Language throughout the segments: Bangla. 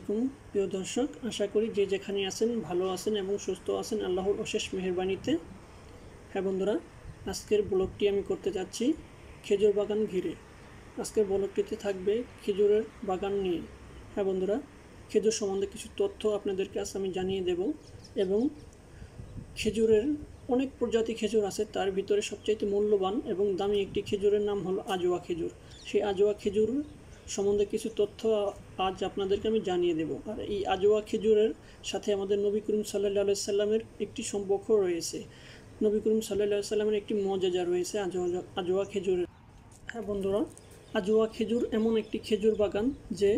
আলাইকুম প্রিয় দর্শক আশা করি যে যেখানে আছেন ভালো আছেন এবং সুস্থ আছেন আল্লাহর অশেষ মেহরবানিতে হ্যাঁ বন্ধুরা আজকের ব্লগটি আমি করতে যাচ্ছি খেজুর বাগান ঘিরে আজকের ব্লগটিতে থাকবে খেজুরের বাগান নিয়ে হ্যাঁ বন্ধুরা খেজুর সম্বন্ধে কিছু তথ্য আপনাদের কাছে আমি জানিয়ে দেব এবং খেজুরের অনেক প্রজাতি খেজুর আছে তার ভিতরে সবচাইতে মূল্যবান এবং দামি একটি খেজুরের নাম হলো আজোয়া খেজুর সেই আজোয়া খেজুর সম্বন্ধে কিছু তথ্য আজ আপনাদেরকে আমি জানিয়ে দেব আর এই আজোয়া খেজুরের সাথে আমাদের নবী করিম সাল্লাহ সাল্লামের একটি সম্পর্ক রয়েছে নবী করিম সাল্লাহ সাল্লামের একটি মজাজা রয়েছে আজোয়া আজোয়া খেজুরের হ্যাঁ বন্ধুরা আজোয়া খেজুর এমন একটি খেজুর বাগান যে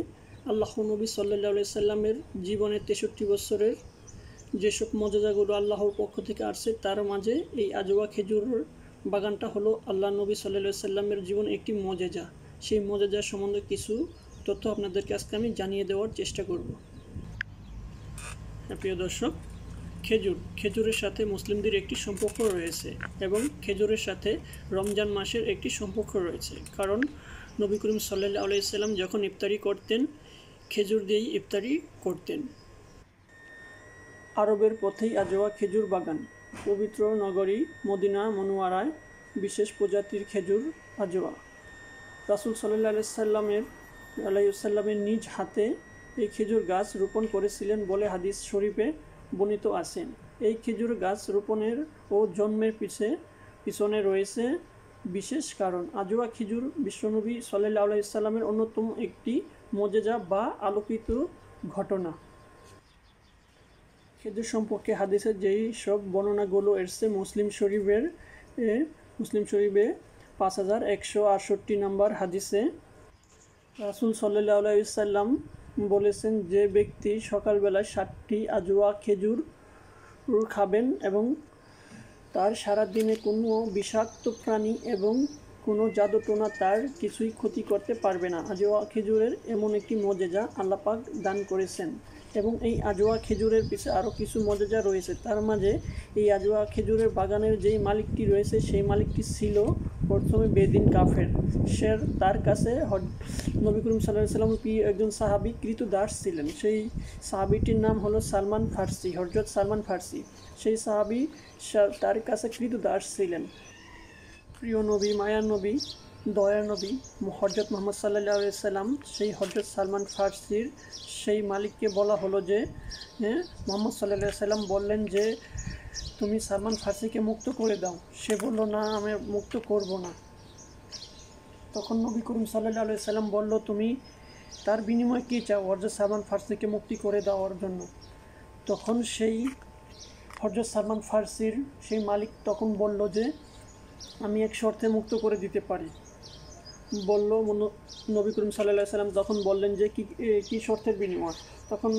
আল্লাহ নবী সাল্লাহ সাল্লামের জীবনের তেষট্টি বছরের যেসব মজাজাগুলো আল্লাহর পক্ষ থেকে আসছে তার মাঝে এই আজোয়া খেজুর বাগানটা হলো আল্লাহ নবী সাল্লাহ সাল্লামের জীবন একটি মজাজা সেই মজাদার সম্বন্ধে কিছু তথ্য আপনাদেরকে আজকে আমি জানিয়ে দেওয়ার চেষ্টা করব হ্যাঁ, প্রিয় দর্শক খেজুর খেজুরের সাথে মুসলিমদের একটি সম্পর্ক রয়েছে এবং খেজুরের সাথে রমজান মাসের একটি সম্পর্ক রয়েছে কারণ নবী করিম সাল্লাহ আলাইসাল্লাম যখন ইফতারি করতেন খেজুর দিয়েই ইফতারি করতেন আরবের পথেই আজোয়া খেজুর বাগান পবিত্র নগরী মদিনা মনোয়ারায় বিশেষ প্রজাতির খেজুর আজোয়া রাসুল সাল্লাহ সাল্লামের আলাইসাল্লামের নিজ হাতে এই খেজুর গাছ রোপণ করেছিলেন বলে হাদিস শরীফে বর্ণিত আছেন এই খেজুর গাছ রোপণের ও জন্মের পিছে পিছনে রয়েছে বিশেষ কারণ আজুয়া খেজুর বিশ্বনবী সাল্লাহ আলাইসাল্লামের অন্যতম একটি মজেজা বা আলোকিত ঘটনা খেজুর সম্পর্কে হাদিসের যেই সব বর্ণনাগুলো এসছে মুসলিম শরীফের মুসলিম শরীফে পাঁচ হাজার একশো আটষট্টি নম্বর হাদিসে রাসুল সাল্লাহ বলেছেন যে ব্যক্তি সকালবেলা ষাটটি আজোয়া খেজুর খাবেন এবং তার সারা দিনে কোনো বিষাক্ত প্রাণী এবং কোনো জাদুটোনা তার কিছুই ক্ষতি করতে পারবে না আজোয়া খেজুরের এমন একটি যা আল্লাপাক দান করেছেন এবং এই আজোয়া খেজুরের পিছে আরও কিছু মজাজা রয়েছে তার মাঝে এই আজোয়া খেজুরের বাগানের যেই মালিকটি রয়েছে সেই মালিকটি ছিল প্রথমে বেদিন কাফের সে তার কাছে নবী করিম সাল্লাহ সাল্লাম প্রিয় একজন সাহাবি কৃত দাস ছিলেন সেই সাহাবিটির নাম হলো সালমান ফার্সি হরজত সালমান ফার্সি সেই সাহাবি তার কাছে কৃত দাস ছিলেন প্রিয় নবী মায়ানবী দয়া নবী হজরত মোহাম্মদ সাল্লা সাল্লাম সেই হজরত সালমান ফার্সির সেই মালিককে বলা হলো যে হ্যাঁ, মোহাম্মদ সাল্লা সাল্লাম বললেন যে তুমি সালমান ফার্সিকে মুক্ত করে দাও সে বললো না আমি মুক্ত করব না তখন নবী করিম সাল্লাহ সাল্লাম বললো তুমি তার বিনিময়ে কী চাও হরজত সালমান ফার্সিকে মুক্তি করে দেওয়ার জন্য তখন সেই হরজত সালমান ফার্সির সেই মালিক তখন বলল যে আমি এক শর্তে মুক্ত করে দিতে পারি বলল নবী করিম সাল্লাহ সাল্লাম যখন বললেন যে কি কী শর্তের বিনিময় তখন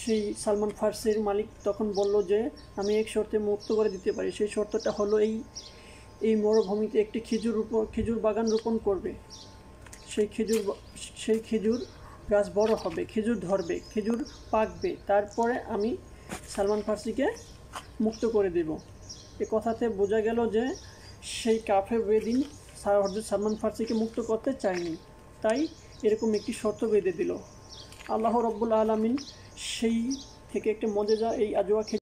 সেই সালমান ফার্সির মালিক তখন বলল যে আমি এক শর্তে মুক্ত করে দিতে পারি সেই শর্তটা হলো এই এই মরুভূমিতে একটি খেজুর খেজুর বাগান রোপণ করবে সেই খেজুর সেই খেজুর গাছ বড় হবে খেজুর ধরবে খেজুর পাকবে তারপরে আমি সালমান ফার্সিকে মুক্ত করে দেব এ কথাতে বোঝা গেল যে সেই কাফে বেদিন হজরত সালমান ফার্সিকে মুক্ত করতে চায়নি তাই এরকম একটি শর্ত বেঁধে দিল আল্লাহ রব্বুল আলমিন সেই থেকে একটা মজেজা এই আজোয়া